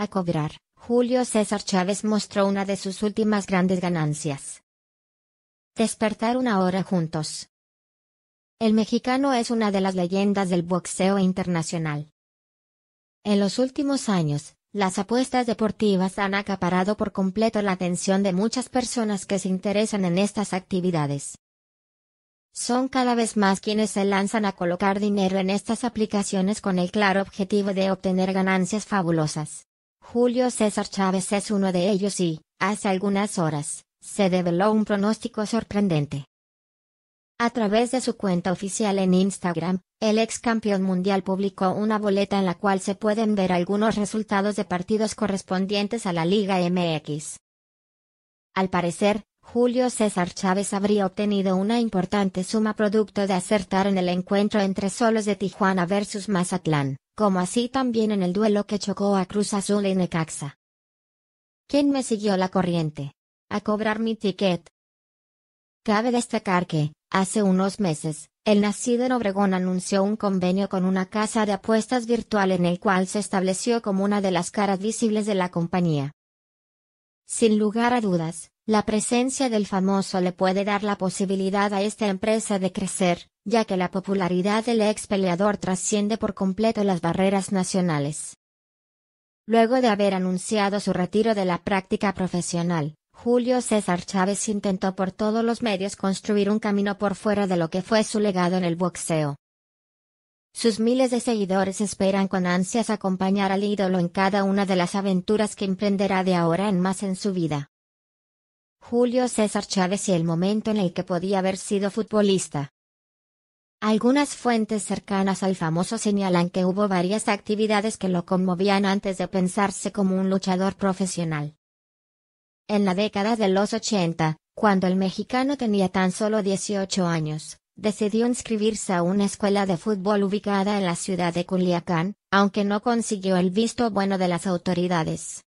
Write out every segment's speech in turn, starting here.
A cobrar, Julio César Chávez mostró una de sus últimas grandes ganancias. Despertar una hora juntos. El mexicano es una de las leyendas del boxeo internacional. En los últimos años, las apuestas deportivas han acaparado por completo la atención de muchas personas que se interesan en estas actividades. Son cada vez más quienes se lanzan a colocar dinero en estas aplicaciones con el claro objetivo de obtener ganancias fabulosas. Julio César Chávez es uno de ellos y, hace algunas horas, se develó un pronóstico sorprendente. A través de su cuenta oficial en Instagram, el ex campeón mundial publicó una boleta en la cual se pueden ver algunos resultados de partidos correspondientes a la Liga MX. Al parecer, Julio César Chávez habría obtenido una importante suma producto de acertar en el encuentro entre Solos de Tijuana versus Mazatlán como así también en el duelo que chocó a Cruz Azul en Necaxa. ¿Quién me siguió la corriente? A cobrar mi ticket. Cabe destacar que, hace unos meses, el nacido en Obregón anunció un convenio con una casa de apuestas virtual en el cual se estableció como una de las caras visibles de la compañía. Sin lugar a dudas, la presencia del famoso le puede dar la posibilidad a esta empresa de crecer, ya que la popularidad del ex peleador trasciende por completo las barreras nacionales. Luego de haber anunciado su retiro de la práctica profesional, Julio César Chávez intentó por todos los medios construir un camino por fuera de lo que fue su legado en el boxeo. Sus miles de seguidores esperan con ansias acompañar al ídolo en cada una de las aventuras que emprenderá de ahora en más en su vida. Julio César Chávez y el momento en el que podía haber sido futbolista. Algunas fuentes cercanas al famoso señalan que hubo varias actividades que lo conmovían antes de pensarse como un luchador profesional. En la década de los 80, cuando el mexicano tenía tan solo 18 años, decidió inscribirse a una escuela de fútbol ubicada en la ciudad de Culiacán, aunque no consiguió el visto bueno de las autoridades.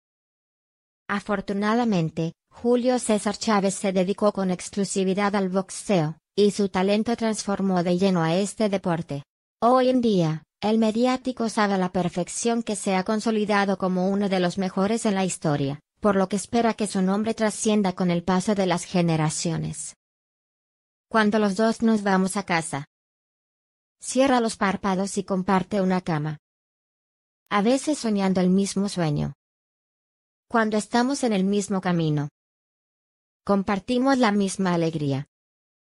Afortunadamente, Julio César Chávez se dedicó con exclusividad al boxeo, y su talento transformó de lleno a este deporte. Hoy en día, el mediático sabe a la perfección que se ha consolidado como uno de los mejores en la historia, por lo que espera que su nombre trascienda con el paso de las generaciones. Cuando los dos nos vamos a casa. Cierra los párpados y comparte una cama. A veces soñando el mismo sueño. Cuando estamos en el mismo camino. Compartimos la misma alegría.